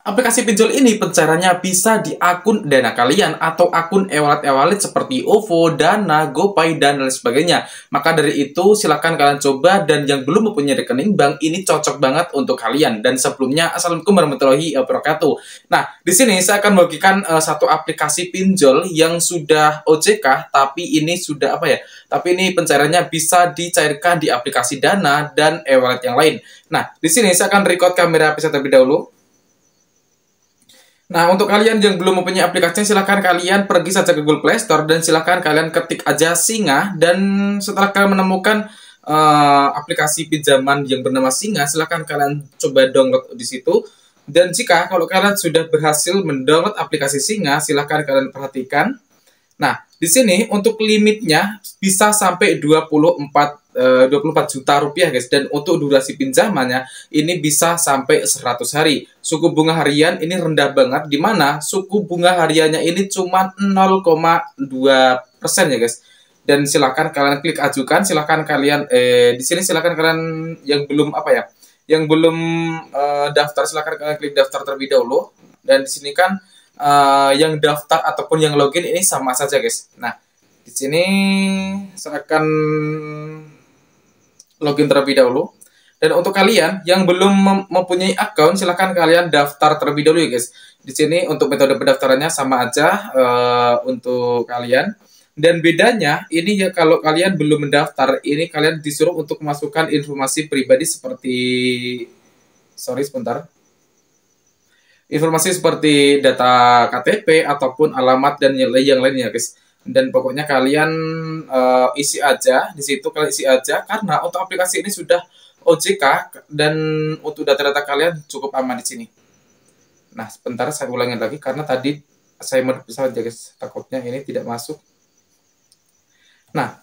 Aplikasi pinjol ini pencairannya bisa di akun dana kalian atau akun e-wallet-e-wallet seperti OVO, Dana, GoPay, dan lain sebagainya. Maka dari itu silahkan kalian coba dan yang belum mempunyai rekening bank ini cocok banget untuk kalian. Dan sebelumnya Assalamualaikum warahmatullahi wabarakatuh. Nah, di sini saya akan bagikan uh, eh, satu aplikasi pinjol yang sudah OJK tapi ini sudah apa ya? Tapi ini pencairannya bisa dicairkan di aplikasi Dana dan e-wallet yang lain. Nah, di sini saya akan record kamera PC terlebih dahulu. Nah, untuk kalian yang belum mempunyai aplikasinya, silahkan kalian pergi saja ke Google Play Store dan silahkan kalian ketik aja Singa. Dan setelah kalian menemukan uh, aplikasi pinjaman yang bernama Singa, silahkan kalian coba download di situ. Dan jika kalau kalian sudah berhasil mendownload aplikasi Singa, silahkan kalian perhatikan Nah, di sini untuk limitnya bisa sampai 24 24 eh, juta rupiah guys dan untuk durasi pinjamannya ini bisa sampai 100 hari. Suku bunga harian ini rendah banget di mana suku bunga hariannya ini cuma 0,2 persen ya guys. Dan silahkan kalian klik ajukan, silahkan kalian eh di sini silahkan kalian yang belum apa ya, yang belum eh, daftar silahkan kalian klik daftar terlebih dahulu. Dan di sini kan uh, yang daftar ataupun yang login ini sama saja guys. Nah, di sini saya akan login terlebih dahulu. Dan untuk kalian yang belum mempunyai akun, silahkan kalian daftar terlebih dahulu ya guys. Di sini untuk metode pendaftarannya sama aja uh, untuk kalian. Dan bedanya ini ya kalau kalian belum mendaftar, ini kalian disuruh untuk memasukkan informasi pribadi seperti, sorry sebentar, informasi seperti data KTP ataupun alamat dan nilai yang lainnya guys dan pokoknya kalian uh, isi aja di situ kalian isi aja karena untuk aplikasi ini sudah OJK dan untuk data-data kalian cukup aman di sini nah sebentar saya ulangi lagi karena tadi saya merasa saja guys takutnya ini tidak masuk nah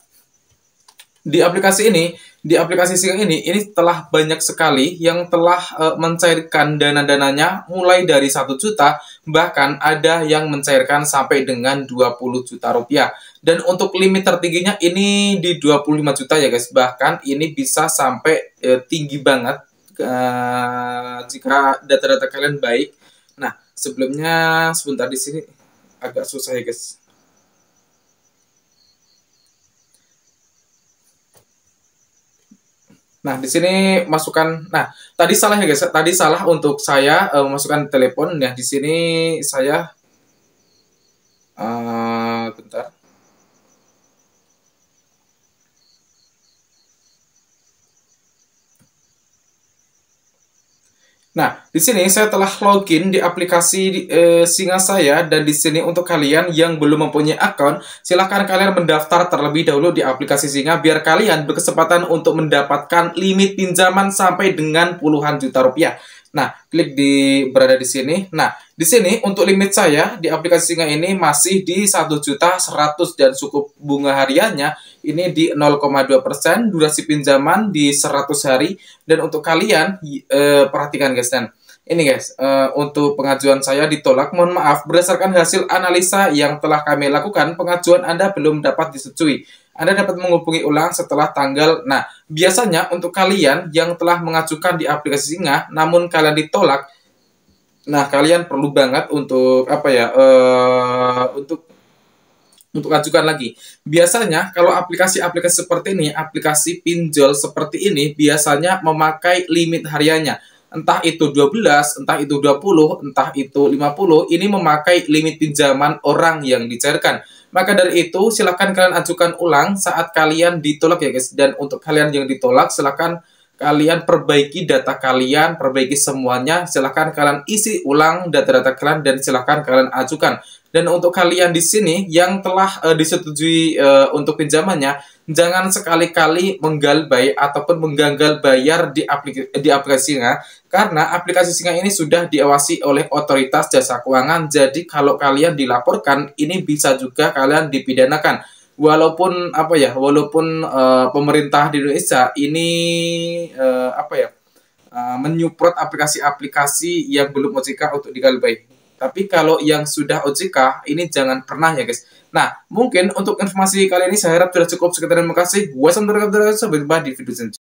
di aplikasi ini, di aplikasi Sing ini, ini telah banyak sekali yang telah uh, mencairkan dana-dananya mulai dari satu juta, bahkan ada yang mencairkan sampai dengan 20 juta rupiah. Dan untuk limit tertingginya ini di 25 juta ya guys, bahkan ini bisa sampai uh, tinggi banget uh, jika data-data kalian baik. Nah, sebelumnya sebentar di sini agak susah ya guys. Nah, di sini masukkan nah, tadi salah ya guys. Tadi salah untuk saya uh, eh, masukkan telepon. Nah, di sini saya uh, bentar. Nah, di sini saya telah login di aplikasi e, Singa saya dan di sini untuk kalian yang belum mempunyai akun, silahkan kalian mendaftar terlebih dahulu di aplikasi Singa biar kalian berkesempatan untuk mendapatkan limit pinjaman sampai dengan puluhan juta rupiah. Nah, klik di berada di sini. Nah, di sini untuk limit saya di aplikasi Singa ini masih di satu juta 100 dan suku bunga hariannya ini di 0,2 persen, durasi pinjaman di 100 hari dan untuk kalian eh, perhatikan guys dan ini guys, uh, untuk pengajuan saya ditolak. Mohon maaf, berdasarkan hasil analisa yang telah kami lakukan, pengajuan Anda belum dapat disetujui. Anda dapat menghubungi ulang setelah tanggal. Nah, biasanya untuk kalian yang telah mengajukan di aplikasi Singa, namun kalian ditolak, nah kalian perlu banget untuk apa ya? Uh, untuk untuk ajukan lagi. Biasanya kalau aplikasi-aplikasi seperti ini, aplikasi pinjol seperti ini biasanya memakai limit hariannya entah itu 12, entah itu 20, entah itu 50, ini memakai limit pinjaman orang yang dicairkan. Maka dari itu, silakan kalian ajukan ulang saat kalian ditolak ya guys. Dan untuk kalian yang ditolak, silakan kalian perbaiki data kalian, perbaiki semuanya. Silahkan kalian isi ulang data-data kalian dan silahkan kalian ajukan. Dan untuk kalian di sini yang telah uh, disetujui uh, untuk pinjamannya, jangan sekali-kali menggalbay ataupun menggagal bayar di, aplik di aplikasi Singa, karena aplikasi Singa ini sudah diawasi oleh otoritas jasa keuangan. Jadi kalau kalian dilaporkan, ini bisa juga kalian dipidanakan walaupun apa ya walaupun uh, pemerintah di Indonesia ini uh, apa ya uh, eh, menyupport aplikasi-aplikasi yang belum OJK untuk digalbay tapi kalau yang sudah OJK ini jangan pernah ya guys nah mungkin untuk informasi kali ini saya harap sudah cukup sekitar terima kasih wassalamualaikum warahmatullahi wabarakatuh di video selanjutnya